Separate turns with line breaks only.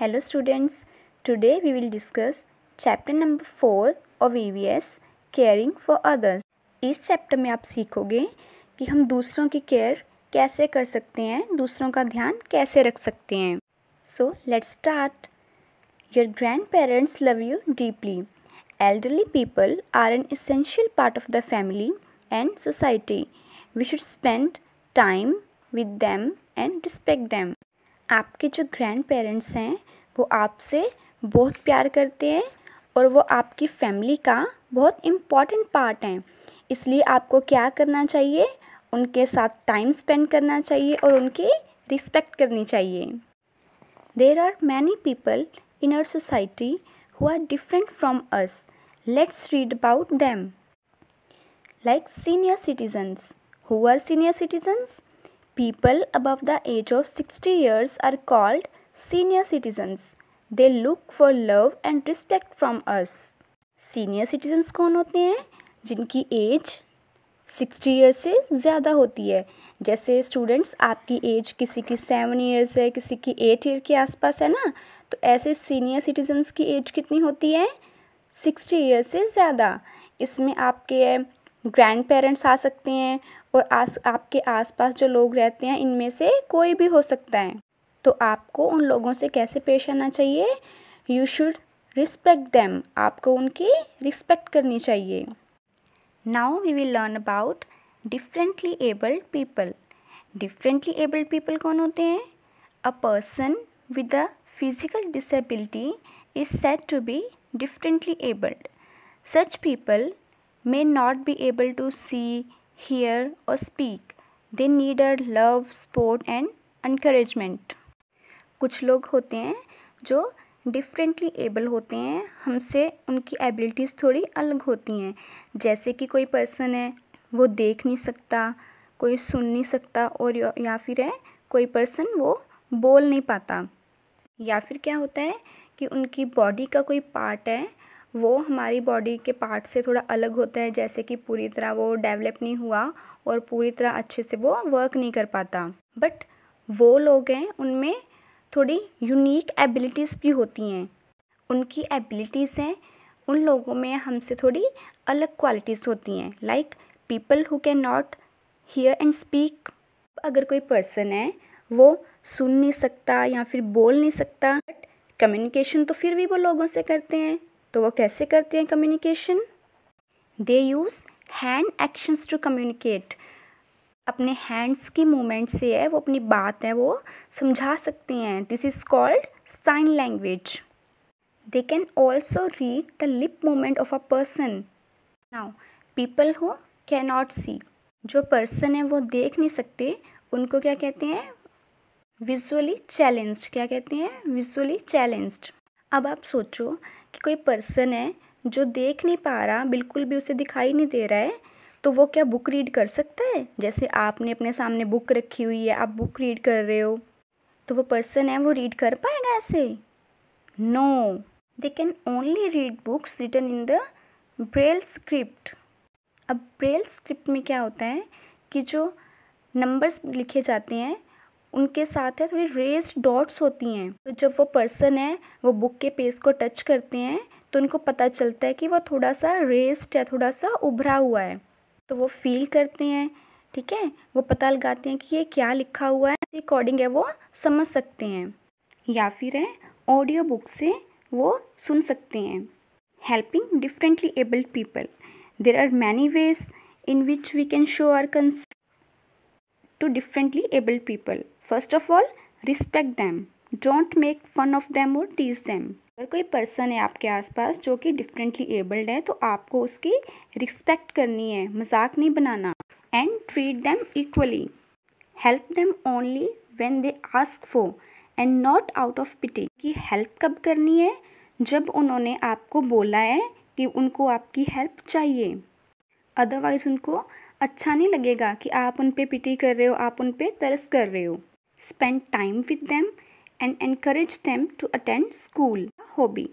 Hello students Hello we will discuss chapter number four number 4 V S caring for others इस chapter में आप सीखोगे कि हम दूसरों की केयर कैसे कर सकते हैं दूसरों का ध्यान कैसे रख सकते हैं so let's start your grandparents love you deeply elderly people are an essential part of the family and society we should spend time with them and respect them आपके जो ग्रैंड पेरेंट्स हैं वो आपसे बहुत प्यार करते हैं और वो आपकी फैमिली का बहुत इम्पॉर्टेंट पार्ट हैं इसलिए आपको क्या करना चाहिए उनके साथ टाइम स्पेंड करना चाहिए और उनकी रिस्पेक्ट करनी चाहिए there are many people in our society who are different from us let's read about them like senior citizens who are senior citizens People above the age of 60 years are called senior citizens. They look for love and respect from us. Senior citizens कौन होते हैं जिनकी as 60 year से ज़्यादा होती है जैसे students आपकी एज किसी की सेवन ईयर्स है किसी की एट ईयर के आसपास है ना तो ऐसे सीनियर सिटीजन्स की एज कितनी होती है सिक्सटी ईयर से ज़्यादा इसमें आपके ग्रैंड पेरेंट्स आ सकते हैं और आस आपके आसपास जो लोग रहते हैं इनमें से कोई भी हो सकता है तो आपको उन लोगों से कैसे पेश आना चाहिए यू शुड रिस्पेक्ट देम आपको उनकी रिस्पेक्ट करनी चाहिए now we will learn about differently abled people differently abled people कौन होते हैं a person with a physical disability is set to be differently abled such people may not be able to see, hear, or speak. They needed love, support, and encouragement. कुछ लोग होते हैं जो differently able होते हैं हमसे उनकी abilities थोड़ी अलग होती हैं जैसे कि कोई पर्सन है वो देख नहीं सकता कोई सुन नहीं सकता और या फिर है कोई पर्सन वो बोल नहीं पाता या फिर क्या होता है कि उनकी बॉडी का कोई पार्ट है वो हमारी बॉडी के पार्ट से थोड़ा अलग होता है जैसे कि पूरी तरह वो डेवलप नहीं हुआ और पूरी तरह अच्छे से वो वर्क नहीं कर पाता बट वो लोग हैं उनमें थोड़ी यूनिक एबिलिटीज़ भी होती हैं उनकी एबिलिटीज़ हैं उन लोगों में हमसे थोड़ी अलग क्वालिटीज़ होती हैं like people who can not hear and speak अगर कोई पर्सन है वो सुन नहीं सकता या फिर बोल नहीं सकता बट कम्युनिकेशन तो फिर भी वो लोगों से करते हैं तो वो कैसे करते हैं communication they use hand actions to communicate अपने हैंड्स की मूवमेंट से है वो अपनी बात है वो समझा सकते हैं this is called sign language can also read the lip lip of a person now people people can not see जो पर्सन है वो देख नहीं सकते उनको क्या कहते हैं विजुअली चैलेंज्ड क्या कहते हैं विजुअली चैलेंज्ड अब आप सोचो कि कोई पर्सन है जो देख नहीं पा रहा बिल्कुल भी उसे दिखाई नहीं दे रहा है तो वो क्या बुक रीड कर सकता है जैसे आपने अपने सामने बुक रखी हुई है आप बुक रीड कर रहे हो तो वो पर्सन है वो रीड कर पाएगा ऐसे no they can only read books written in the Braille script अब ब्रेल स्क्रिप्ट में क्या होता है कि जो नंबर्स लिखे जाते हैं उनके साथ है थोड़ी रेस्ड डॉट्स होती हैं तो जब वो पर्सन है वो बुक के पेज को टच करते हैं तो उनको पता चलता है कि वो थोड़ा सा रेस्ड या थोड़ा सा उभरा हुआ है तो वो फील करते हैं ठीक है वो पता लगाते हैं कि ये क्या लिखा हुआ है अकॉर्डिंग है वो समझ सकते हैं या फिर है ऑडियो बुक से वो सुन सकते हैं helping differently abled people there are many ways in which we can show our concern to differently abled people first of all respect them don't make fun of them और tease them अगर कोई person है आपके आसपास जो कि differently abled है तो आपको उसकी रिस्पेक्ट करनी है मजाक नहीं बनाना and treat them equally help them only when they ask for and not out of pity कि हेल्प कब करनी है जब उन्होंने आपको बोला है कि उनको आपकी हेल्प चाहिए अदरवाइज़ उनको अच्छा नहीं लगेगा कि आप उन पर पिटी कर रहे हो आप उन पर तरस कर रहे हो spend time with them and encourage them to attend school hobby